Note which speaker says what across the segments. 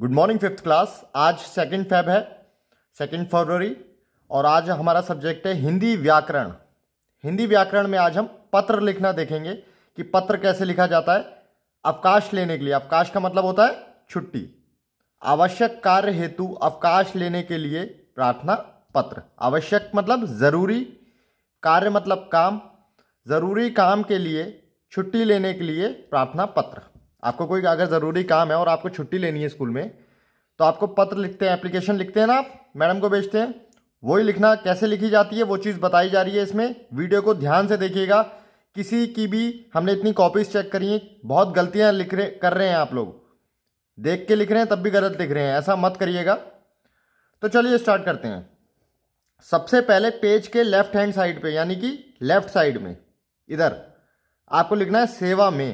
Speaker 1: good morning fifth class आज second Feb है second फरवरी और आज हमारा सब्जेक्ट है हिंदी व्याकरण हिंदी व्याकरण में आज हम पत्र लिखना देखेंगे कि पत्र कैसे लिखा जाता है अवकाश लेने के लिए अवकाश का मतलब होता है छुट्टी आवश्यक कार्य हेतु अवकाश लेने के लिए प्रार्थना पत्र आवश्यक मतलब ज़रूरी कार्य मतलब काम ज़रूरी काम के लिए छुट्टी लेने के लिए प्रार्थना पत्र आपको कोई अगर ज़रूरी काम है और आपको छुट्टी लेनी है स्कूल में तो आपको पत्र लिखते हैं एप्लीकेशन लिखते हैं ना आप मैडम को भेजते हैं वही लिखना कैसे लिखी जाती है वो चीज़ बताई जा रही है इसमें वीडियो को ध्यान से देखिएगा किसी की भी हमने इतनी कॉपीज़ चेक करी हैं बहुत गलतियाँ लिख रहे कर रहे हैं आप लोग देख के लिख रहे हैं तब भी गलत लिख रहे हैं ऐसा मत करिएगा तो चलिए स्टार्ट करते हैं सबसे पहले पेज के लेफ्ट हैंड साइड पे यानी कि लेफ्ट साइड में इधर आपको लिखना है सेवा में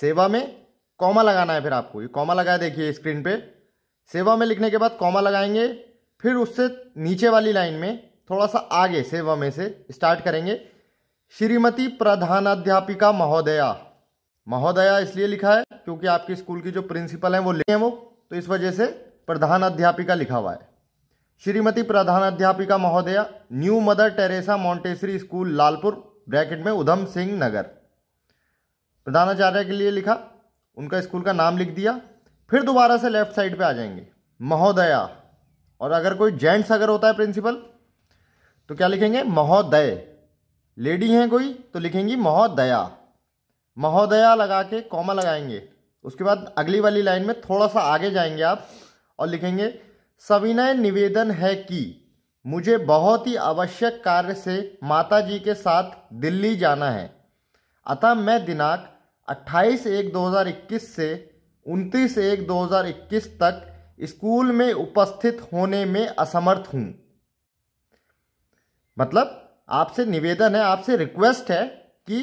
Speaker 1: सेवा में कॉमा लगाना है फिर आपको ये कॉमा लगाया देखिए स्क्रीन पे सेवा में लिखने के बाद कॉमा लगाएंगे फिर उससे नीचे वाली लाइन में थोड़ा सा आगे सेवा में से स्टार्ट करेंगे श्रीमती प्रधानाध्यापिका महोदया महोदया इसलिए लिखा है क्योंकि आपके स्कूल की जो प्रिंसिपल हैं वो लिखे हैं वो तो इस वजह से प्रधानाध्यापिका लिखा हुआ है श्रीमती प्रधानाध्यापिका महोदया new Mother Teresa Montessori school Lalpur bracket में उधम सिंह नगर प्रधानाचार्य के लिए लिखा उनका स्कूल का नाम लिख दिया फिर दोबारा से लेफ्ट साइड पे आ जाएंगे महोदया और अगर कोई जेंट्स अगर होता है प्रिंसिपल तो क्या लिखेंगे महोदय लेडी हैं कोई तो लिखेंगी महोदया महोदया लगा के कॉमा लगाएंगे उसके बाद अगली वाली लाइन में थोड़ा सा आगे जाएंगे आप और लिखेंगे सविनय निवेदन है कि मुझे बहुत ही आवश्यक कार्य से माता जी के साथ दिल्ली जाना है अतः मैं दिनांक अट्ठाईस एक 2021 से उनतीस एक 2021 तक स्कूल में उपस्थित होने में असमर्थ हूँ मतलब आपसे निवेदन है आपसे रिक्वेस्ट है कि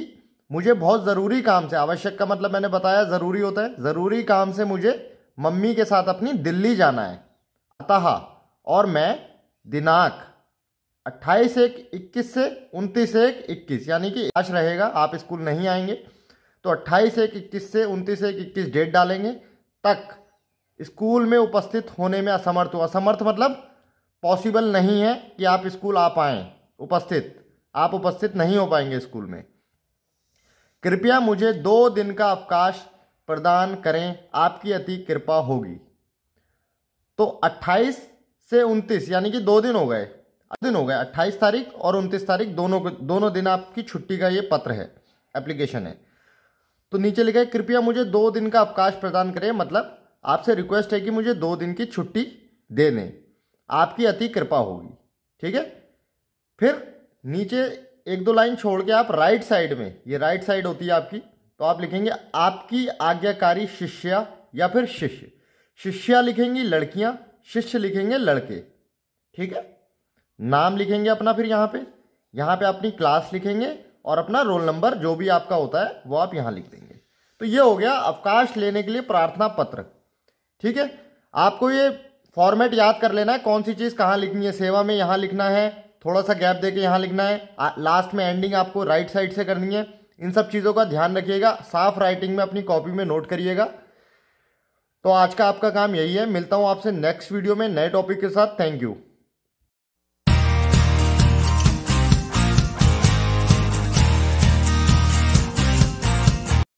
Speaker 1: मुझे बहुत ज़रूरी काम से आवश्यक का मतलब मैंने बताया ज़रूरी होता है ज़रूरी काम से मुझे मम्मी के साथ अपनी दिल्ली जाना है अतः और मैं दिनांक अट्ठाईस एक इक्कीस से उनतीस एक इक्कीस यानी कि आज रहेगा आप स्कूल नहीं आएंगे तो अट्ठाईस एक इक्कीस से उनतीस एक इक्कीस डेट डालेंगे तक स्कूल में उपस्थित होने में असमर्थ हो असमर्थ मतलब पॉसिबल नहीं है कि आप स्कूल आ पाए उपस्थित आप उपस्थित नहीं हो पाएंगे स्कूल में कृपया मुझे दो दिन का अवकाश प्रदान करें आपकी अति कृपा होगी तो 28 से 29 यानी कि दो दिन हो गए दिन हो गए 28 तारीख और 29 तारीख दोनों दोनों दिन आपकी छुट्टी का ये पत्र है एप्लीकेशन है तो नीचे लिखा है कृपया मुझे दो दिन का अवकाश प्रदान करें मतलब आपसे रिक्वेस्ट है कि मुझे दो दिन की छुट्टी दे दें आपकी अति कृपा होगी ठीक है फिर नीचे एक दो लाइन छोड़ के आप राइट साइड में ये राइट साइड होती है आपकी तो आप लिखेंगे आपकी आज्ञाकारी शिष्या या फिर शिष्य शिष्या लिखेंगी लड़कियां शिष्य लिखेंगे लड़के ठीक है नाम लिखेंगे अपना फिर यहाँ पे यहाँ पे अपनी क्लास लिखेंगे और अपना रोल नंबर जो भी आपका होता है वो आप यहाँ लिख देंगे तो ये हो गया अवकाश लेने के लिए प्रार्थना पत्र ठीक है आपको ये फॉर्मेट याद कर लेना है कौन सी चीज़ कहाँ लिखनी है सेवा में यहाँ लिखना है थोड़ा सा गैप देके यहाँ लिखना है आ, लास्ट में एंडिंग आपको राइट साइड से करनी है इन सब चीज़ों का ध्यान रखिएगा साफ राइटिंग में अपनी कॉपी में नोट करिएगा तो आज का आपका काम यही है मिलता हूँ आपसे नेक्स्ट वीडियो में नए टॉपिक के साथ थैंक यू